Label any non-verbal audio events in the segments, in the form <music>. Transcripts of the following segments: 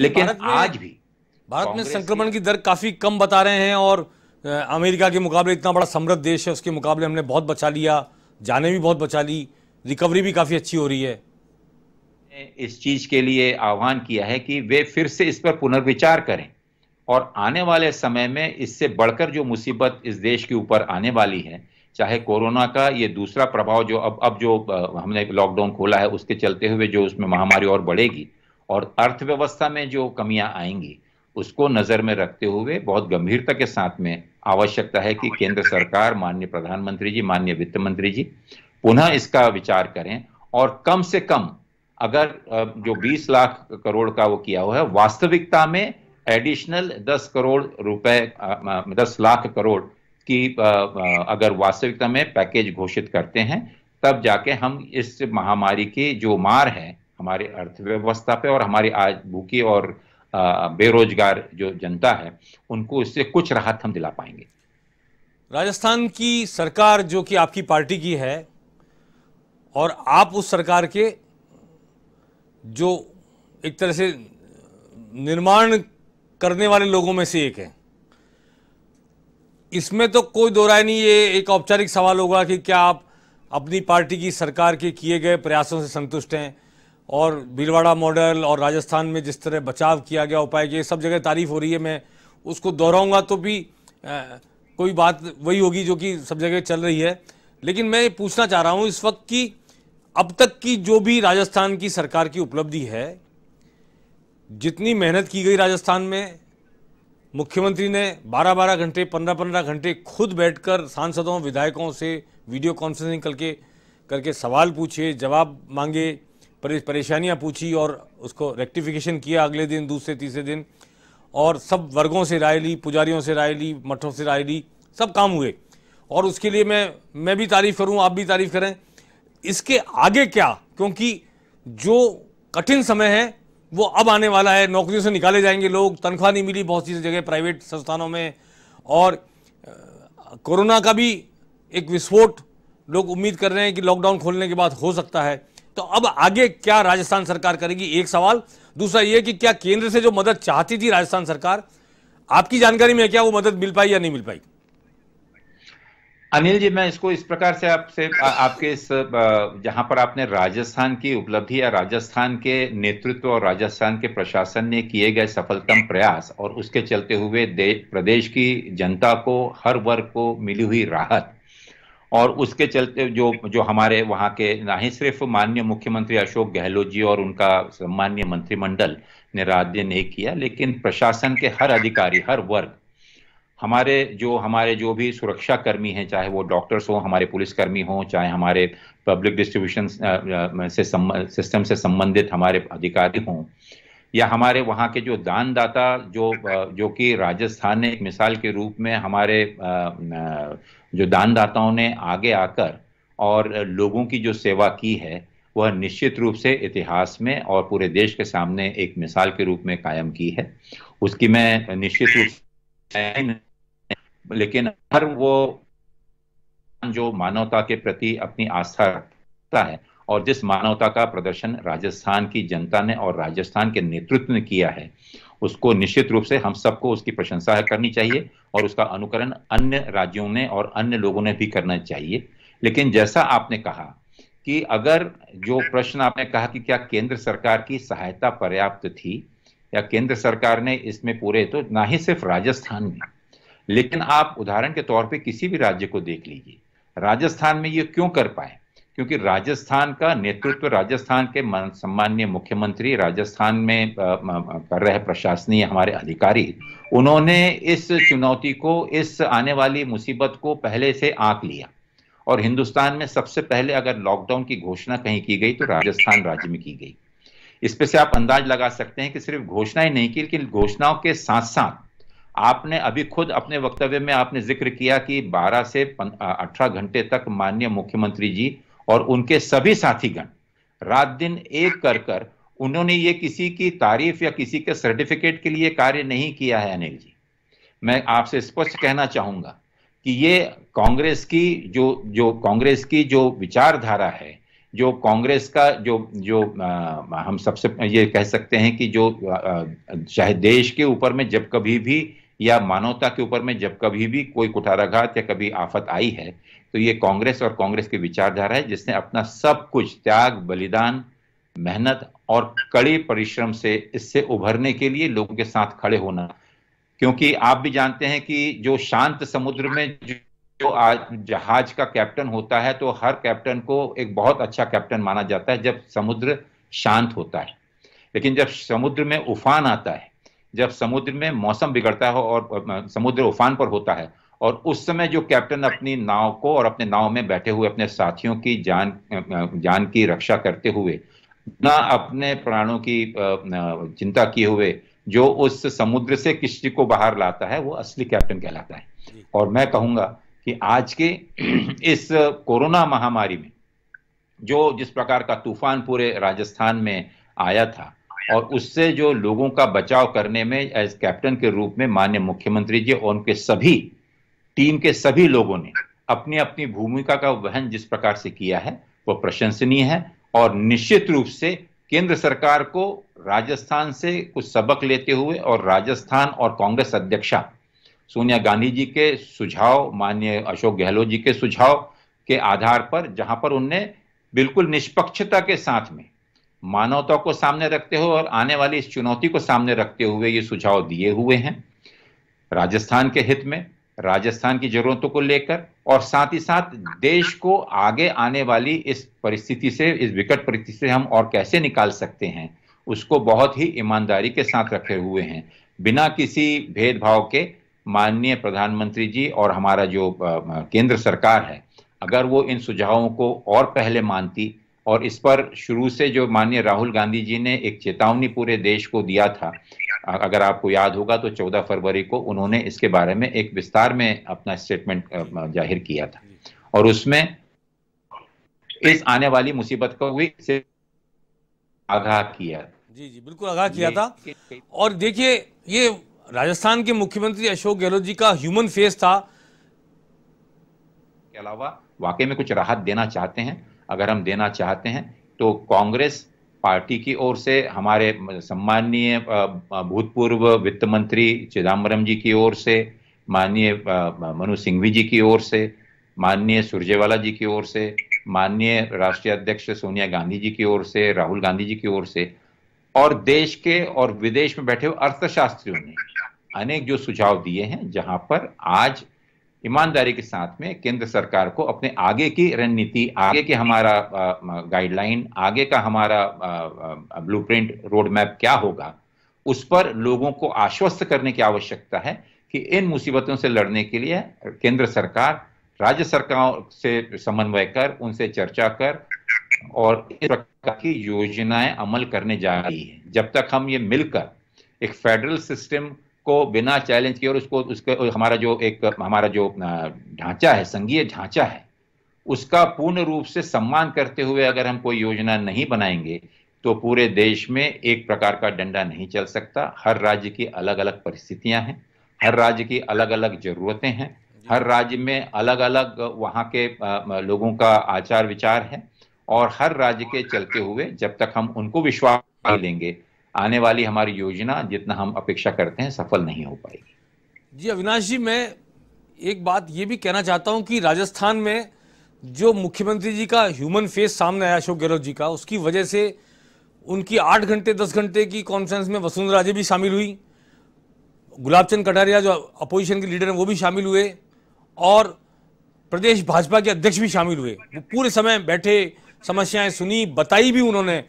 लेकिन आज भी भारत में संक्रमण की दर काफी कम बता रहे हैं और अमेरिका के मुकाबले इतना बड़ा समृद्ध देश है उसके मुकाबले हमने बहुत बचा लिया जाने भी बहुत बचा ली रिकवरी भी काफी अच्छी हो रही है इस चीज के लिए आह्वान किया है कि वे फिर से इस पर पुनर्विचार करें और आने वाले समय में इससे बढ़कर जो मुसीबत इस देश के ऊपर आने वाली है चाहे कोरोना का ये दूसरा प्रभाव जो अब अब जो हमने लॉकडाउन खोला है उसके चलते हुए जो उसमें महामारी और बढ़ेगी और अर्थव्यवस्था में जो कमियां आएंगी उसको नजर में रखते हुए बहुत गंभीरता के साथ में आवश्यकता है कि केंद्र सरकार माननीय प्रधानमंत्री जी माननीय वित्त मंत्री जी पुनः इसका विचार करें और कम से कम अगर जो 20 लाख करोड़ का वो किया हुआ है वास्तविकता में एडिशनल 10 करोड़ रुपए 10 लाख करोड़ की अगर वास्तविकता में पैकेज घोषित करते हैं तब जाके हम इस महामारी की जो मार है हमारी अर्थव्यवस्था पे और हमारी आज भूखी और बेरोजगार जो जनता है उनको इससे कुछ राहत हम दिला पाएंगे राजस्थान की सरकार जो कि आपकी पार्टी की है और आप उस सरकार के जो एक तरह से निर्माण करने वाले लोगों में से एक है इसमें तो कोई दोराय नहीं ये एक औपचारिक सवाल होगा कि क्या आप अपनी पार्टी की सरकार के किए गए प्रयासों से संतुष्ट हैं और भीलवाड़ा मॉडल और राजस्थान में जिस तरह बचाव किया गया उपाय किया सब जगह तारीफ हो रही है मैं उसको दोहराऊंगा तो भी आ, कोई बात वही होगी जो कि सब जगह चल रही है लेकिन मैं ये पूछना चाह रहा हूँ इस वक्त की अब तक की जो भी राजस्थान की सरकार की उपलब्धि है जितनी मेहनत की गई राजस्थान में मुख्यमंत्री ने 12-12 घंटे 15-15 घंटे खुद बैठकर सांसदों विधायकों से वीडियो कॉन्फ्रेंसिंग करके करके सवाल पूछे जवाब मांगे परेशानियां पूछी और उसको रेक्टिफिकेशन किया अगले दिन दूसरे तीसरे दिन और सब वर्गों से राय ली पुजारियों से राय ली मठों से राय ली सब काम हुए और उसके लिए मैं मैं भी तारीफ़ करूं आप भी तारीफ़ करें इसके आगे क्या क्योंकि जो कठिन समय है वो अब आने वाला है नौकरियों से निकाले जाएंगे लोग तनख्वाह नहीं मिली बहुत सी जगह प्राइवेट संस्थानों में और कोरोना का भी एक विस्फोट लोग उम्मीद कर रहे हैं कि लॉकडाउन खोलने के बाद हो सकता है तो अब आगे क्या राजस्थान सरकार करेगी एक सवाल दूसरा यह कि क्या केंद्र से जो मदद चाहती थी राजस्थान सरकार आपकी जानकारी में क्या वो मदद मिल पाई या नहीं मिल पाई अनिल जी मैं इसको इस प्रकार से आपसे आपके इस जहां पर आपने राजस्थान की उपलब्धि या राजस्थान के नेतृत्व और राजस्थान के प्रशासन ने किए गए सफलतम प्रयास और उसके चलते हुए प्रदेश की जनता को हर वर्ग को मिली हुई राहत और उसके चलते जो जो हमारे वहाँ के ना ही सिर्फ माननीय मुख्यमंत्री अशोक गहलोत जी और उनका माननीय मंत्रिमंडल ने राज्य नहीं किया लेकिन प्रशासन के हर अधिकारी हर वर्ग हमारे जो हमारे जो भी सुरक्षा कर्मी हैं चाहे वो डॉक्टर्स हों हमारे पुलिसकर्मी हों चाहे हमारे पब्लिक डिस्ट्रीब्यूशन से सिस्टम से संबंधित हमारे अधिकारी हों या हमारे वहाँ के जो दानदाता जो जो कि राजस्थान ने एक मिसाल के रूप में हमारे जो दानदाताओं ने आगे आकर और लोगों की जो सेवा की है वह निश्चित रूप से इतिहास में और पूरे देश के सामने एक मिसाल के रूप में कायम की है उसकी मैं निश्चित रूप से लेकिन हर वो जो मानवता के प्रति अपनी आस्था रखता है और जिस मानवता का प्रदर्शन राजस्थान की जनता ने और राजस्थान के नेतृत्व ने किया है उसको निश्चित रूप से हम सबको उसकी प्रशंसा करनी चाहिए और उसका अनुकरण अन्य राज्यों ने और अन्य लोगों ने भी करना चाहिए लेकिन जैसा आपने कहा कि अगर जो प्रश्न आपने कहा कि क्या केंद्र सरकार की सहायता पर्याप्त थी या केंद्र सरकार ने इसमें पूरे तो ना ही सिर्फ राजस्थान में लेकिन आप उदाहरण के तौर पे किसी भी राज्य को देख लीजिए राजस्थान में ये क्यों कर पाए क्योंकि राजस्थान का नेतृत्व राजस्थान के सम्मान्य मुख्यमंत्री राजस्थान में कर रहे प्रशासनीय हमारे अधिकारी उन्होंने इस चुनौती को इस आने वाली मुसीबत को पहले से आंक लिया और हिंदुस्तान में सबसे पहले अगर लॉकडाउन की घोषणा कहीं की गई तो राजस्थान राज्य में की गई इस पे से आप अंदाज लगा सकते हैं कि सिर्फ घोषणा ही नहीं की लेकिन घोषणाओं के साथ साथ आपने अभी खुद अपने वक्तव्य में आपने जिक्र किया कि 12 से 18 घंटे तक माननीय मुख्यमंत्री जी और उनके सभी साथीगण रात दिन एक कर कर उन्होंने ये किसी की तारीफ या किसी के सर्टिफिकेट के लिए कार्य नहीं किया है अनिल जी मैं आपसे स्पष्ट कहना चाहूंगा कि ये कांग्रेस की जो जो कांग्रेस की जो विचारधारा है जो कांग्रेस का जो जो आ, हम सबसे ये कह सकते हैं कि जो चाहे देश के ऊपर में जब कभी भी या मानवता के ऊपर में जब कभी भी कोई कुठाराघात या कभी आफत आई है तो ये कांग्रेस और कांग्रेस की विचारधारा है जिसने अपना सब कुछ त्याग बलिदान मेहनत और कड़े परिश्रम से इससे उभरने के लिए लोगों के साथ खड़े होना क्योंकि आप भी जानते हैं कि जो शांत समुद्र में जो आज जहाज का कैप्टन होता है तो हर कैप्टन को एक बहुत अच्छा कैप्टन माना जाता है जब समुद्र शांत होता है लेकिन जब समुद्र में उफान आता है जब समुद्र में मौसम बिगड़ता है और समुद्र उफान पर होता है और उस समय जो कैप्टन अपनी नाव को और अपने नाव में बैठे हुए अपने साथियों की जान जान की रक्षा करते हुए ना अपने प्राणों की चिंता किए हुए जो उस समुद्र से किश्ती को बाहर लाता है वो असली कैप्टन कहलाता है और मैं कहूंगा कि आज के <clears throat> इस कोरोना महामारी में जो जिस प्रकार का तूफान पूरे राजस्थान में आया था और उससे जो लोगों का बचाव करने में एज कैप्टन के रूप में माननीय मुख्यमंत्री जी और उनके सभी टीम के सभी लोगों ने अपनी अपनी भूमिका का वहन जिस प्रकार से किया है वह प्रशंसनीय है और निश्चित रूप से केंद्र सरकार को राजस्थान से कुछ सबक लेते हुए और राजस्थान और कांग्रेस अध्यक्षा सोनिया गांधी जी के सुझाव माननीय अशोक गहलोत जी के सुझाव के आधार पर जहां पर उनने बिल्कुल निष्पक्षता के साथ में मानवता को सामने रखते हुए और आने वाली इस चुनौती को सामने रखते हुए ये सुझाव दिए हुए हैं राजस्थान के हित में राजस्थान की जरूरतों को लेकर और साथ ही साथ देश को आगे आने वाली इस परिस्थिति से इस विकट परिस्थिति से हम और कैसे निकाल सकते हैं उसको बहुत ही ईमानदारी के साथ रखे हुए हैं बिना किसी भेदभाव के माननीय प्रधानमंत्री जी और हमारा जो केंद्र सरकार है अगर वो इन सुझावों को और पहले मानती और इस पर शुरू से जो माननीय राहुल गांधी जी ने एक चेतावनी पूरे देश को दिया था अगर आपको याद होगा तो 14 फरवरी को उन्होंने इसके बारे में एक विस्तार में अपना स्टेटमेंट जाहिर किया था और उसमें इस आने वाली मुसीबत को भी आगाह किया जी जी बिल्कुल आगाह किया था और देखिए ये राजस्थान के मुख्यमंत्री अशोक गहलोत जी का ह्यूमन फेस था के अलावा वाकई में कुछ राहत देना चाहते हैं अगर हम देना चाहते हैं तो कांग्रेस पार्टी की ओर से हमारे सम्माननीय भूतपूर्व वित्त मंत्री चिदम्बरम जी की ओर से माननीय मनु सिंघवी जी की ओर से माननीय सुरजेवाला जी की ओर से माननीय राष्ट्रीय अध्यक्ष सोनिया गांधी जी की ओर से राहुल गांधी जी की ओर से और देश के और विदेश में बैठे हुए अर्थशास्त्रियों ने अनेक जो सुझाव दिए हैं जहां पर आज ईमानदारी के साथ में केंद्र सरकार को अपने आगे की रणनीति आगे के हमारा गाइडलाइन आगे का हमारा ब्लूप्रिंट रोड मैप क्या होगा उस पर लोगों को आश्वस्त करने की आवश्यकता है कि इन मुसीबतों से लड़ने के लिए केंद्र सरकार राज्य सरकार से समन्वय कर उनसे चर्चा कर और इस प्रकार की योजनाएं अमल करने जा रही है जब तक हम ये मिलकर एक फेडरल सिस्टम को बिना चैलेंज किए और उसको उसके हमारा जो एक हमारा जो ढांचा है संघीय ढांचा है उसका पूर्ण रूप से सम्मान करते हुए अगर हम कोई योजना नहीं बनाएंगे तो पूरे देश में एक प्रकार का डंडा नहीं चल सकता हर राज्य की अलग अलग परिस्थितियां हैं हर राज्य की अलग अलग ज़रूरतें हैं हर राज्य में अलग अलग वहाँ के लोगों का आचार विचार है और हर राज्य के चलते हुए जब तक हम उनको विश्वास लेंगे आने वाली हमारी योजना जितना हम अपेक्षा करते हैं सफल नहीं हो पाएगी जी अविनाश जी मैं एक बात ये भी कहना चाहता हूँ कि राजस्थान में जो मुख्यमंत्री जी का ह्यूमन फेस सामने आया अशोक गहलोत जी का उसकी वजह से उनकी आठ घंटे दस घंटे की कॉन्फ्रेंस में वसुंधरा राजे भी शामिल हुई गुलाब चंद कटारिया जो अपोजिशन के लीडर हैं वो भी शामिल हुए और प्रदेश भाजपा के अध्यक्ष भी शामिल हुए वो पूरे समय बैठे समस्याएं सुनी बताई भी उन्होंने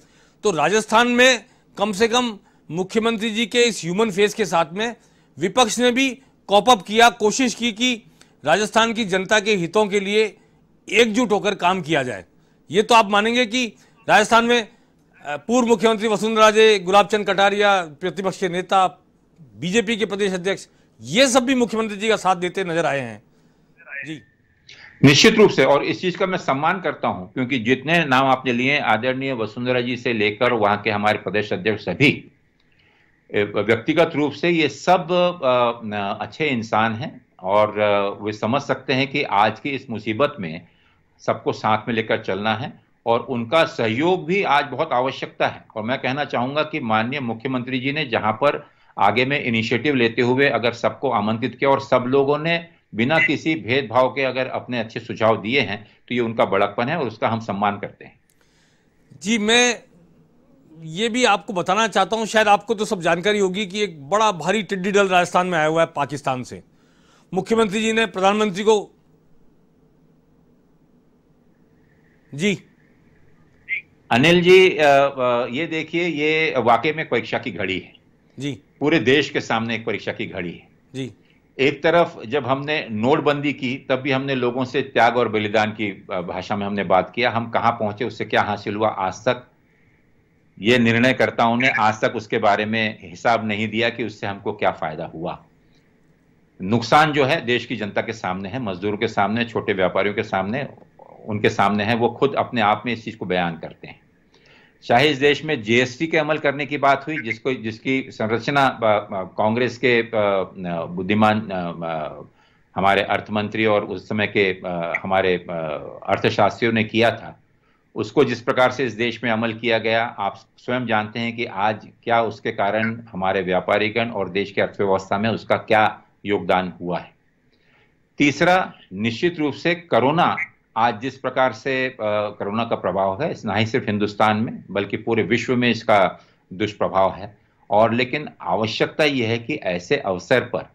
तो राजस्थान में कम से कम मुख्यमंत्री जी के इस ह्यूमन फेस के साथ में विपक्ष ने भी कॉपअप किया कोशिश की कि राजस्थान की जनता के हितों के लिए एकजुट होकर काम किया जाए ये तो आप मानेंगे कि राजस्थान में पूर्व मुख्यमंत्री वसुंधरा राजे गुलाबचंद कटारिया प्रतिपक्ष के नेता बीजेपी के प्रदेश अध्यक्ष ये सब भी मुख्यमंत्री जी का साथ देते नजर आए हैं जी निश्चित रूप से और इस चीज का मैं सम्मान करता हूं क्योंकि जितने नाम आपने लिए आदरणीय वसुंधरा जी से लेकर वहां के हमारे प्रदेश अध्यक्ष सभी व्यक्तिगत रूप से ये सब अच्छे इंसान हैं और वे समझ सकते हैं कि आज की इस मुसीबत में सबको साथ में लेकर चलना है और उनका सहयोग भी आज बहुत आवश्यकता है और मैं कहना चाहूँगा कि माननीय मुख्यमंत्री जी ने जहाँ पर आगे में इनिशिएटिव लेते हुए अगर सबको आमंत्रित किया और सब लोगों ने बिना किसी भेदभाव के अगर अपने अच्छे सुझाव दिए हैं तो ये उनका बड़कपन है और उसका हम सम्मान करते हैं जी मैं ये भी आपको बताना चाहता हूं शायद आपको तो सब जानकारी होगी कि एक बड़ा भारी टिड्डी दल राजस्थान में आया हुआ है पाकिस्तान से मुख्यमंत्री जी ने प्रधानमंत्री को जी अनिल जी ये देखिए ये वाकई में परीक्षा की घड़ी है जी पूरे देश के सामने एक परीक्षा की घड़ी है जी एक तरफ जब हमने नोटबंदी की तब भी हमने लोगों से त्याग और बलिदान की भाषा में हमने बात किया हम कहां पहुंचे उससे क्या हासिल हुआ आज तक ये निर्णयकर्ताओं ने आज तक उसके बारे में हिसाब नहीं दिया कि उससे हमको क्या फायदा हुआ नुकसान जो है देश की जनता के सामने है मजदूरों के सामने छोटे व्यापारियों के सामने उनके सामने है वो खुद अपने आप में इस चीज को बयान करते हैं चाहे इस देश में जीएसटी के अमल करने की बात हुई जिसको जिसकी संरचना कांग्रेस के बुद्धिमान हमारे अर्थमंत्री और उस समय के हमारे अर्थशास्त्रियों ने किया था उसको जिस प्रकार से इस देश में अमल किया गया आप स्वयं जानते हैं कि आज क्या उसके कारण हमारे व्यापारीगण और देश की अर्थव्यवस्था में उसका क्या योगदान हुआ है तीसरा निश्चित रूप से कोरोना आज जिस प्रकार से कोरोना का प्रभाव है ना ही सिर्फ हिंदुस्तान में बल्कि पूरे विश्व में इसका दुष्प्रभाव है और लेकिन आवश्यकता यह है कि ऐसे अवसर पर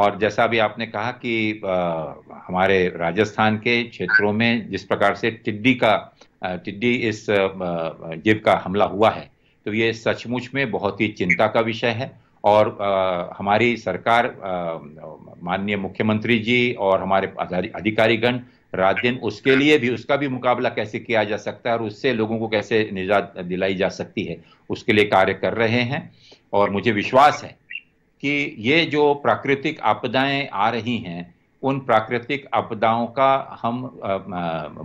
और जैसा भी आपने कहा कि आ, हमारे राजस्थान के क्षेत्रों में जिस प्रकार से टिड्डी का टिड्डी इस जीव का हमला हुआ है तो ये सचमुच में बहुत ही चिंता का विषय है और आ, हमारी सरकार माननीय मुख्यमंत्री जी और हमारे अधिकारीगण रात दिन उसके लिए भी उसका भी मुकाबला कैसे किया जा सकता है और उससे लोगों को कैसे निजात दिलाई जा सकती है उसके लिए कार्य कर रहे हैं और मुझे विश्वास है कि ये जो प्राकृतिक आपदाएं आ रही हैं उन प्राकृतिक आपदाओं का हम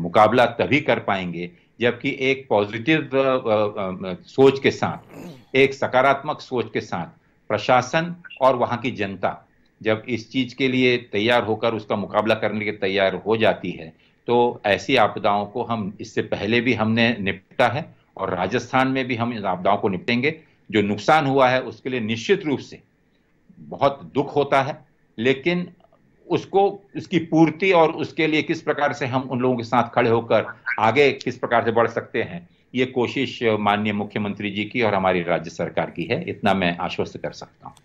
मुकाबला तभी कर पाएंगे जबकि एक पॉजिटिव सोच के साथ एक सकारात्मक सोच के साथ प्रशासन और वहाँ की जनता जब इस चीज़ के लिए तैयार होकर उसका मुकाबला करने के तैयार हो जाती है तो ऐसी आपदाओं को हम इससे पहले भी हमने निपटा है और राजस्थान में भी हम इन आपदाओं को निपटेंगे जो नुकसान हुआ है उसके लिए निश्चित रूप से बहुत दुख होता है लेकिन उसको उसकी पूर्ति और उसके लिए किस प्रकार से हम उन लोगों के साथ खड़े होकर आगे किस प्रकार से बढ़ सकते हैं ये कोशिश माननीय मुख्यमंत्री जी की और हमारी राज्य सरकार की है इतना मैं आश्वस्त कर सकता हूँ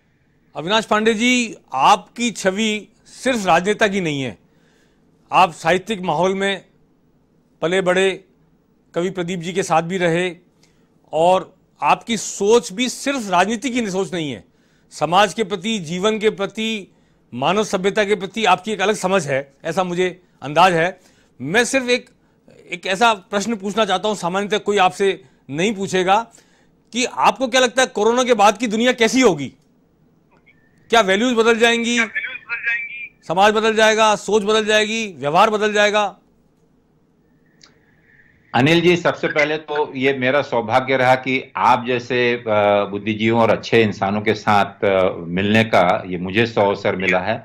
अविनाश पांडे जी आपकी छवि सिर्फ राजनेता की नहीं है आप साहित्यिक माहौल में पले बड़े कवि प्रदीप जी के साथ भी रहे और आपकी सोच भी सिर्फ राजनीति की सोच नहीं है समाज के प्रति जीवन के प्रति मानव सभ्यता के प्रति आपकी एक अलग समझ है ऐसा मुझे अंदाज है मैं सिर्फ एक एक ऐसा प्रश्न पूछना चाहता हूँ सामान्यतः कोई आपसे नहीं पूछेगा कि आपको क्या लगता है कोरोना के बाद की दुनिया कैसी होगी क्या वैल्यूज बदल जाएंगी समाज बदल जाएगा सोच बदल जाएगी व्यवहार बदल जाएगा अनिल जी सबसे पहले तो ये मेरा सौभाग्य रहा कि आप जैसे बुद्धिजीवियों और अच्छे इंसानों के साथ मिलने का ये मुझे सौ अवसर मिला है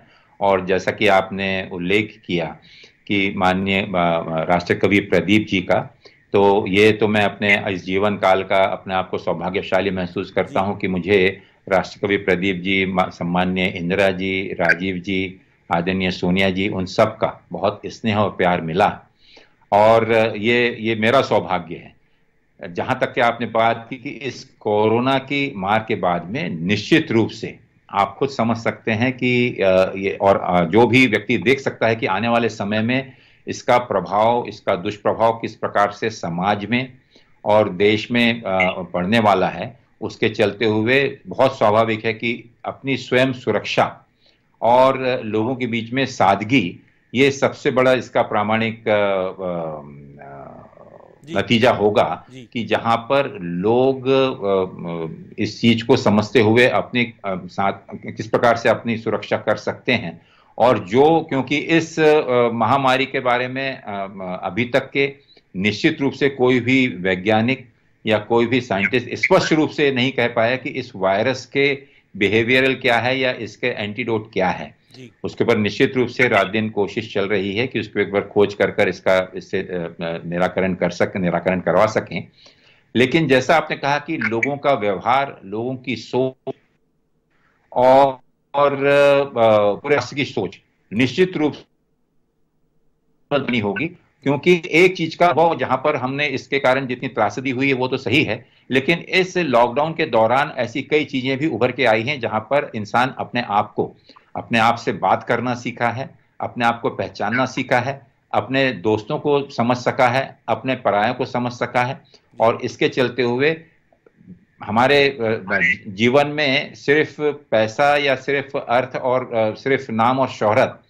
और जैसा कि आपने उल्लेख किया कि माननीय राष्ट्र कवि प्रदीप जी का तो ये तो मैं अपने इस जीवन काल का अपने आप को सौभाग्यशाली महसूस करता हूँ कि मुझे राष्ट्रकवि प्रदीप जी सम्मान्य इंदिरा जी राजीव जी आदरणीय सोनिया जी उन सब का बहुत स्नेह और प्यार मिला और ये ये मेरा सौभाग्य है जहां तक कि आपने बात की कि इस कोरोना की मार के बाद में निश्चित रूप से आप खुद समझ सकते हैं कि ये और जो भी व्यक्ति देख सकता है कि आने वाले समय में इसका प्रभाव इसका दुष्प्रभाव किस प्रकार से समाज में और देश में पड़ने वाला है उसके चलते हुए बहुत स्वाभाविक है कि अपनी स्वयं सुरक्षा और लोगों के बीच में सादगी ये सबसे बड़ा इसका प्रामाणिक नतीजा होगा कि जहां पर लोग इस चीज को समझते हुए अपने साथ किस प्रकार से अपनी सुरक्षा कर सकते हैं और जो क्योंकि इस महामारी के बारे में अभी तक के निश्चित रूप से कोई भी वैज्ञानिक या कोई भी साइंटिस्ट स्पष्ट रूप से नहीं कह पाया कि इस वायरस के बिहेवियरल क्या है या इसके एंटीडोट क्या है उसके ऊपर निश्चित रूप से रात दिन कोशिश चल रही है कि उसको एक बार खोज कर कर इसका इससे निराकरण कर सक निराकरण करवा सकें लेकिन जैसा आपने कहा कि लोगों का व्यवहार लोगों की सोच और, और पूरे की सोच निश्चित रूप नहीं होगी क्योंकि एक चीज का वो जहां पर हमने इसके कारण जितनी त्रासदी हुई है वो तो सही है लेकिन इस लॉकडाउन के दौरान ऐसी कई चीजें भी उभर के आई हैं जहां पर इंसान अपने आप को अपने आप से बात करना सीखा है अपने आप को पहचानना सीखा है अपने दोस्तों को समझ सका है अपने परायों को समझ सका है और इसके चलते हुए हमारे जीवन में सिर्फ पैसा या सिर्फ अर्थ और सिर्फ नाम और शोहरत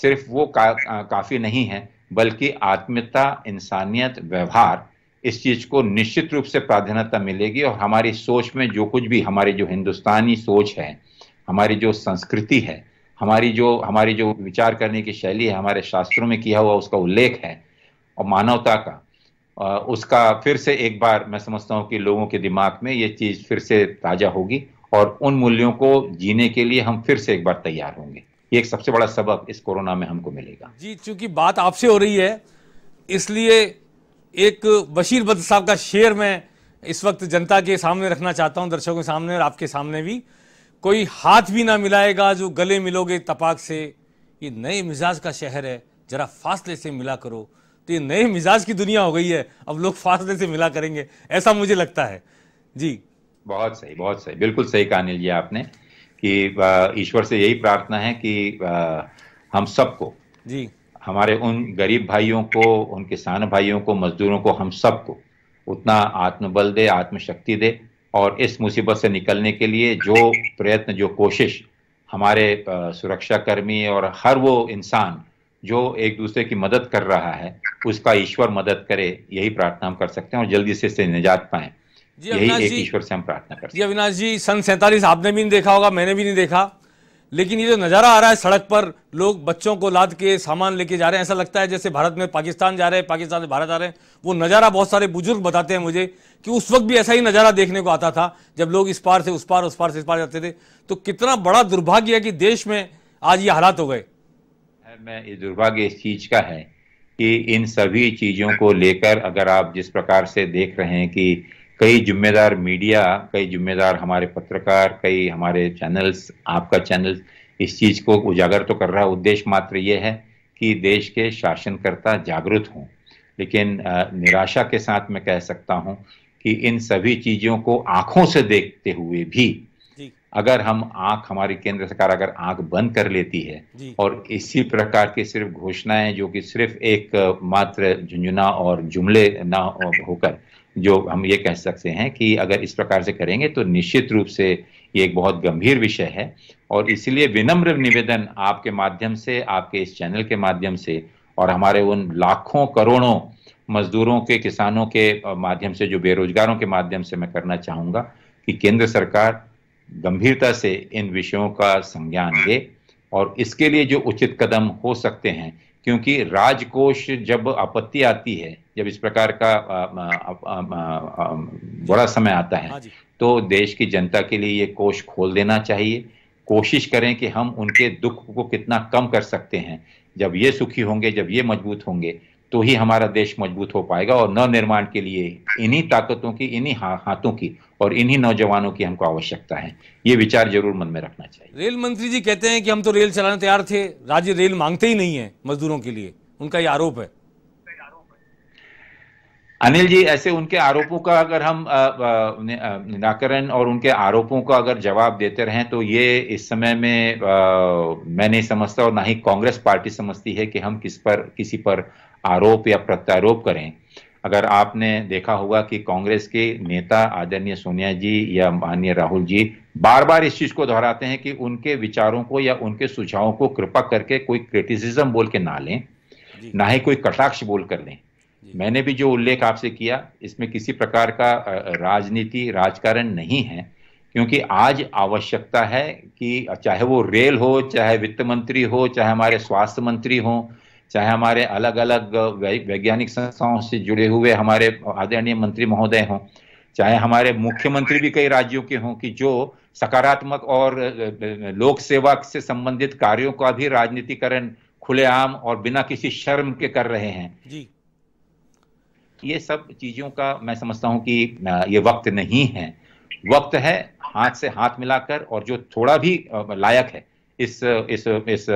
सिर्फ वो का, काफ़ी नहीं है बल्कि आत्मीयता इंसानियत व्यवहार इस चीज़ को निश्चित रूप से प्राधान्यता मिलेगी और हमारी सोच में जो कुछ भी हमारी जो हिंदुस्तानी सोच है हमारी जो संस्कृति है हमारी जो हमारी जो विचार करने की शैली है हमारे शास्त्रों में किया हुआ उसका उल्लेख है और मानवता का उसका फिर से एक बार मैं समझता हूँ कि लोगों के दिमाग में ये चीज़ फिर से ताज़ा होगी और उन मूल्यों को जीने के लिए हम फिर से एक बार तैयार होंगे ये एक सबसे बड़ा सबक इस कोरोना में हमको मिलेगा जी चूंकि बात आपसे हो रही है इसलिए एक बशीर बद साहब का शेर मैं इस वक्त जनता के सामने रखना चाहता हूं दर्शकों के सामने और आपके सामने भी कोई हाथ भी ना मिलाएगा जो गले मिलोगे तपाक से ये नए मिजाज का शहर है जरा फासले से मिला करो तो ये नए मिजाज की दुनिया हो गई है अब लोग फासले से मिला करेंगे ऐसा मुझे लगता है जी बहुत सही बहुत सही बिल्कुल सही कहा जी आपने कि ईश्वर से यही प्रार्थना है कि हम सबको जी हमारे उन गरीब भाइयों को उन किसान भाइयों को मजदूरों को हम सबको उतना आत्मबल दे आत्मशक्ति दे और इस मुसीबत से निकलने के लिए जो प्रयत्न जो कोशिश हमारे सुरक्षाकर्मी और हर वो इंसान जो एक दूसरे की मदद कर रहा है उसका ईश्वर मदद करे यही प्रार्थना हम कर सकते हैं और जल्दी से इससे निजात पाएं अविनाश जी ईश्वर से हम प्रार्थना करते हैं अविनाश जी सन सैंतालीस आपने भी नहीं देखा होगा मैंने भी नहीं देखा लेकिन ये जो नज़ारा आ रहा है सड़क पर लोग बच्चों को लाद के सामान लेके जा रहे हैं ऐसा लगता है जैसे भारत में पाकिस्तान जा रहे हैं पाकिस्तान से भारत आ रहे हैं वो नज़ारा बहुत सारे बुजुर्ग बताते हैं मुझे कि उस वक्त भी ऐसा ही नज़ारा देखने को आता था जब लोग इस पार से उस पार उस पार से इस पार जाते थे तो कितना बड़ा दुर्भाग्य है कि देश में आज ये हालात हो गए मैं ये दुर्भाग्य इस चीज़ का है कि इन सभी चीज़ों को लेकर अगर आप जिस प्रकार से देख रहे हैं कि कई जिम्मेदार मीडिया कई जिम्मेदार हमारे पत्रकार कई हमारे चैनल्स आपका चैनल इस चीज़ को उजागर तो कर रहा है उद्देश्य मात्र ये है कि देश के शासनकर्ता जागृत हों लेकिन निराशा के साथ मैं कह सकता हूं कि इन सभी चीज़ों को आंखों से देखते हुए भी अगर हम आंख हमारी केंद्र सरकार अगर आंख बंद कर लेती है और इसी प्रकार की सिर्फ घोषणाएं जो कि सिर्फ एक मात्र झुंझुना और जुमले ना होकर जो हम ये कह सकते हैं कि अगर इस प्रकार से करेंगे तो निश्चित रूप से ये एक बहुत गंभीर विषय है और इसलिए विनम्र निवेदन आपके माध्यम से आपके इस चैनल के माध्यम से और हमारे उन लाखों करोड़ों मजदूरों के किसानों के माध्यम से जो बेरोजगारों के माध्यम से मैं करना चाहूँगा कि केंद्र सरकार गंभीरता से इन विषयों का संज्ञान ले और इसके लिए जो उचित कदम हो सकते हैं क्योंकि राजकोष जब आपत्ति आती है जब इस प्रकार का बड़ा समय आता है हाँ तो देश की जनता के लिए ये कोष खोल देना चाहिए कोशिश करें कि हम उनके दुख को कितना कम कर सकते हैं जब ये सुखी होंगे जब ये मजबूत होंगे तो ही हमारा देश मजबूत हो पाएगा और नवनिर्माण के लिए इन्हीं ताकतों की इन्हीं हाथों की और इन्हीं नौजवानों की हमको आवश्यकता है ये विचार जरूर मन में रखना चाहिए रेल मंत्री जी कहते हैं कि हम तो रेल चलाने तैयार थे राज्य रेल मांगते ही नहीं है मजदूरों के लिए उनका ये आरोप है अनिल जी ऐसे उनके आरोपों का अगर हम निराकरण और उनके आरोपों का अगर जवाब देते रहें तो ये इस समय में आ, मैं नहीं समझता और ना ही कांग्रेस पार्टी समझती है कि हम किस पर किसी पर आरोप या प्रत्यारोप करें अगर आपने देखा होगा कि कांग्रेस के नेता आदरणीय सोनिया जी या माननीय राहुल जी बार बार इस चीज को दोहराते हैं कि उनके विचारों को या उनके सुझावों को कृपा करके कोई क्रिटिसिज्म बोल के ना लें ना ही कोई कटाक्ष बोल कर लें मैंने भी जो उल्लेख आपसे किया इसमें किसी प्रकार का राजनीति राजकारण नहीं है क्योंकि आज आवश्यकता है कि चाहे वो रेल हो चाहे वित्त मंत्री हो चाहे हमारे स्वास्थ्य मंत्री हो चाहे हमारे अलग अलग वैज्ञानिक संस्थाओं से जुड़े हुए हमारे आदरणीय मंत्री महोदय हों चाहे हमारे मुख्यमंत्री भी कई राज्यों के हों कि जो सकारात्मक और लोक सेवा से संबंधित कार्यों का भी राजनीतिकरण खुलेआम और बिना किसी शर्म के कर रहे हैं ये सब चीज़ों का मैं समझता हूँ कि ये वक्त नहीं है वक्त है हाथ से हाथ मिलाकर और जो थोड़ा भी लायक है इस इस इस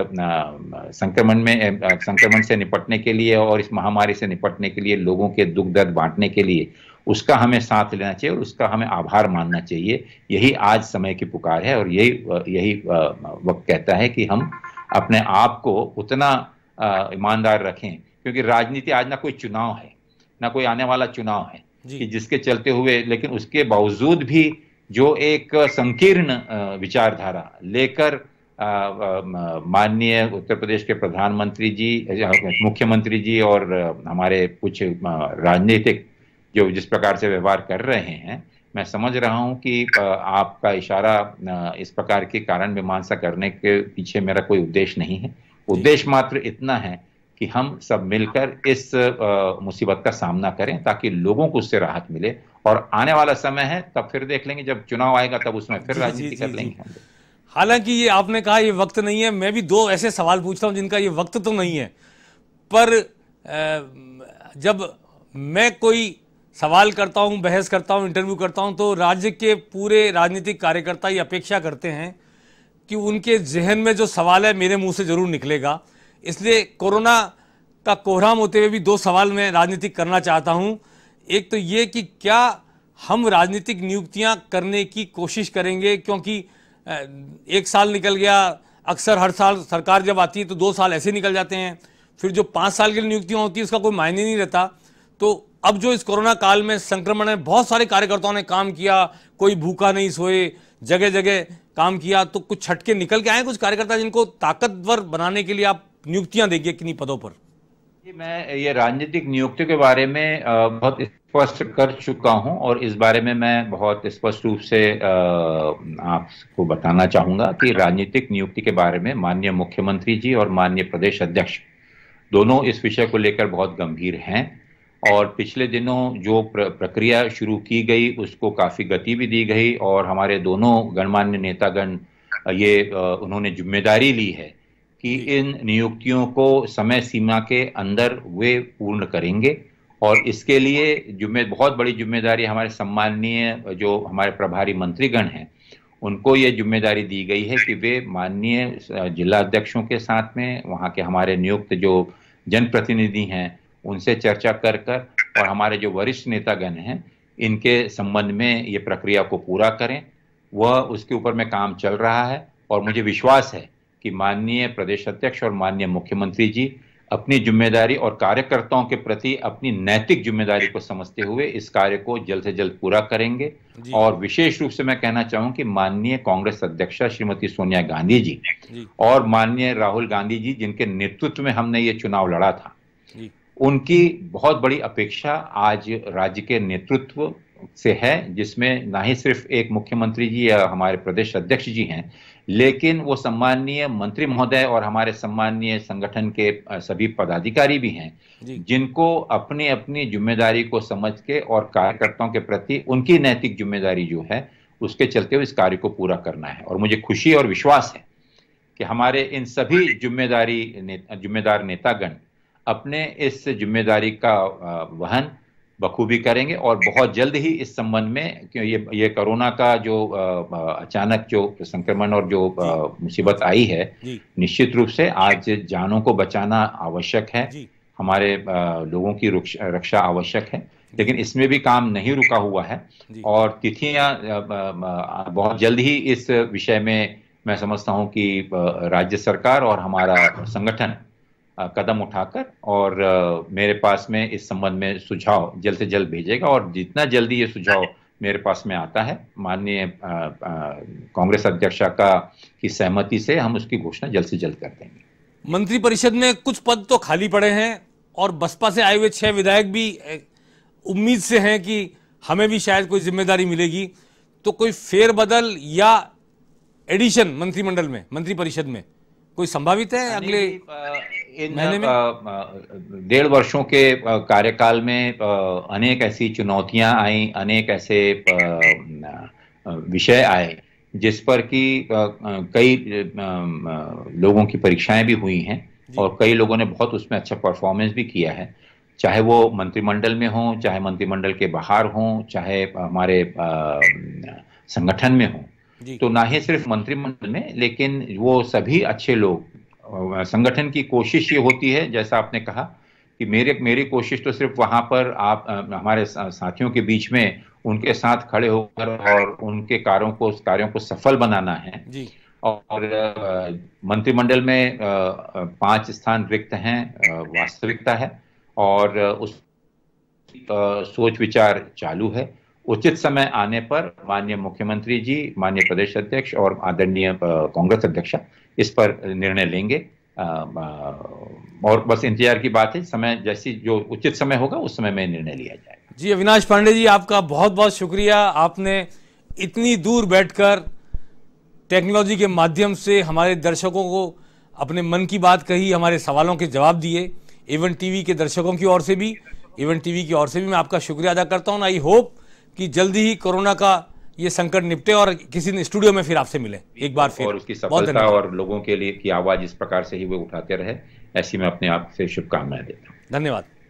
संक्रमण में संक्रमण से निपटने के लिए और इस महामारी से निपटने के लिए लोगों के दुख दर्द बांटने के लिए उसका हमें साथ लेना चाहिए और उसका हमें आभार मानना चाहिए यही आज समय की पुकार है और यही यही वक्त कहता है कि हम अपने आप को उतना ईमानदार रखें क्योंकि राजनीति आज ना कोई चुनाव है ना कोई आने वाला चुनाव है कि जिसके चलते हुए लेकिन उसके बावजूद भी जो एक संकीर्ण विचारधारा लेकर माननीय उत्तर प्रदेश के प्रधानमंत्री जी मुख्यमंत्री जी और हमारे कुछ राजनीतिक जो जिस प्रकार से व्यवहार कर रहे हैं मैं समझ रहा हूं कि आपका इशारा इस प्रकार के कारण मीमांसा करने के पीछे मेरा कोई उद्देश्य नहीं है उद्देश्य मात्र इतना है कि हम सब मिलकर इस मुसीबत का सामना करें ताकि लोगों को उससे राहत मिले और आने वाला समय है तब फिर देख लेंगे जब चुनाव आएगा तब उसमें फिर राजनीति कर लेंगे हालांकि ये आपने कहा ये वक्त नहीं है मैं भी दो ऐसे सवाल पूछता हूं जिनका ये वक्त तो नहीं है पर जब मैं कोई सवाल करता हूं बहस करता हूं इंटरव्यू करता हूं तो राज्य के पूरे राजनीतिक कार्यकर्ता ये अपेक्षा करते हैं कि उनके जहन में जो सवाल है मेरे मुंह से जरूर निकलेगा इसलिए कोरोना का कोहराम होते हुए भी दो सवाल मैं राजनीतिक करना चाहता हूं एक तो ये कि क्या हम राजनीतिक नियुक्तियां करने की कोशिश करेंगे क्योंकि एक साल निकल गया अक्सर हर साल सरकार जब आती है तो दो साल ऐसे निकल जाते हैं फिर जो पाँच साल की नियुक्तियाँ होती है उसका कोई मायने नहीं रहता तो अब जो इस कोरोना काल में संक्रमण में बहुत सारे कार्यकर्ताओं ने काम किया कोई भूखा नहीं सोए जगह जगह काम किया तो कुछ छटके निकल के आए कुछ कार्यकर्ता जिनको ताकतवर बनाने के लिए आप नियुक्तियां देगी किन्हीं पदों पर मैं ये राजनीतिक नियुक्ति के बारे में बहुत स्पष्ट कर चुका हूं और इस बारे में मैं बहुत स्पष्ट रूप से आपको बताना चाहूंगा कि राजनीतिक नियुक्ति के बारे में माननीय मुख्यमंत्री जी और माननीय प्रदेश अध्यक्ष दोनों इस विषय को लेकर बहुत गंभीर हैं और पिछले दिनों जो प्रक्रिया शुरू की गई उसको काफ़ी गति भी दी गई और हमारे दोनों गणमान्य नेतागण ये उन्होंने जिम्मेदारी ली है कि इन नियुक्तियों को समय सीमा के अंदर वे पूर्ण करेंगे और इसके लिए जुम्मे बहुत बड़ी जिम्मेदारी हमारे सम्माननीय जो हमारे प्रभारी मंत्रीगण हैं उनको ये जिम्मेदारी दी गई है कि वे माननीय जिला अध्यक्षों के साथ में वहाँ के हमारे नियुक्त जो जनप्रतिनिधि हैं उनसे चर्चा कर कर और हमारे जो वरिष्ठ नेतागण हैं इनके संबंध में ये प्रक्रिया को पूरा करें वह उसके ऊपर में काम चल रहा है और मुझे विश्वास है कि माननीय प्रदेश अध्यक्ष और माननीय मुख्यमंत्री जी अपनी जिम्मेदारी और कार्यकर्ताओं के प्रति अपनी नैतिक जिम्मेदारी को समझते हुए इस कार्य को जल्द से जल्द पूरा करेंगे और विशेष रूप से मैं कहना चाहूँ कि माननीय कांग्रेस अध्यक्ष श्रीमती सोनिया गांधी जी, जी। और माननीय राहुल गांधी जी जिनके नेतृत्व में हमने ये चुनाव लड़ा था उनकी बहुत बड़ी अपेक्षा आज राज्य के नेतृत्व से है जिसमें ना ही सिर्फ एक मुख्यमंत्री जी या हमारे प्रदेश अध्यक्ष जी हैं लेकिन वो सम्माननीय मंत्री महोदय और हमारे सम्माननीय संगठन के सभी पदाधिकारी भी हैं जिनको अपनी अपनी जिम्मेदारी को समझ के और कार्यकर्ताओं के प्रति उनकी नैतिक जिम्मेदारी जो है उसके चलते इस कार्य को पूरा करना है और मुझे खुशी और विश्वास है कि हमारे इन सभी हाँ जिम्मेदारी ने, जिम्मेदार नेतागण अपने इस जिम्मेदारी का वहन बखूबी करेंगे और बहुत जल्द ही इस संबंध में ये ये कोरोना का जो अचानक जो संक्रमण और जो मुसीबत आई है निश्चित रूप से आज जानों को बचाना आवश्यक है हमारे लोगों की रक्षा आवश्यक है लेकिन इसमें भी काम नहीं रुका हुआ है और तिथियां बहुत जल्द ही इस विषय में मैं समझता हूं कि राज्य सरकार और हमारा संगठन कदम उठाकर और मेरे पास में इस संबंध में सुझाव जल्द से जल्द भेजेगा और जितना जल्दी ये सुझाव मेरे पास में आता है माननीय कांग्रेस अध्यक्ष का की सहमति से हम उसकी घोषणा जल्द से जल्द कर देंगे मंत्री परिषद में कुछ पद तो खाली पड़े हैं और बसपा से आए हुए छह विधायक भी उम्मीद से हैं कि हमें भी शायद कोई जिम्मेदारी मिलेगी तो कोई फेरबदल या एडिशन मंत्रिमंडल में मंत्री परिषद में कोई संभावित है अगले डेढ़ वर्षों के कार्यकाल में अनेक ऐसी चुनौतियां आई अनेक ऐसे विषय आए जिस पर कि कई लोगों की परीक्षाएं भी हुई हैं और कई लोगों ने बहुत उसमें अच्छा परफॉर्मेंस भी किया है चाहे वो मंत्रिमंडल में हों चाहे मंत्रिमंडल के बाहर हों चाहे हमारे संगठन में हों तो ना ही सिर्फ मंत्रिमंडल में लेकिन वो सभी अच्छे लोग संगठन की कोशिश ये होती है जैसा आपने कहा कि मेरे मेरी कोशिश तो सिर्फ वहाँ पर आप हमारे साथियों के बीच में उनके साथ खड़े होकर और उनके कार्यों को उस कार्यों को सफल बनाना है जी और मंत्रिमंडल में पांच स्थान रिक्त हैं वास्तविकता है और उस सोच विचार चालू है उचित समय आने पर माननीय मुख्यमंत्री जी माननीय प्रदेश अध्यक्ष और आदरणीय कांग्रेस अध्यक्ष इस पर निर्णय लेंगे और बस इंतजार की बात है समय जैसी जो उचित समय होगा उस समय में निर्णय लिया जाएगा जी अविनाश पांडे जी आपका बहुत बहुत शुक्रिया आपने इतनी दूर बैठकर टेक्नोलॉजी के माध्यम से हमारे दर्शकों को अपने मन की बात कही हमारे सवालों के जवाब दिए इवन टीवी के दर्शकों की ओर से भी इवन टीवी की ओर से भी मैं आपका शुक्रिया अदा करता हूँ आई होप कि जल्दी ही कोरोना का ये संकट निपटे और किसी स्टूडियो में फिर आपसे मिले एक बार फिर और उसकी सफलता और लोगों के लिए की आवाज इस प्रकार से ही वो उठाते रहे ऐसी मैं अपने आप से शुभकामनाएं देता हूँ धन्यवाद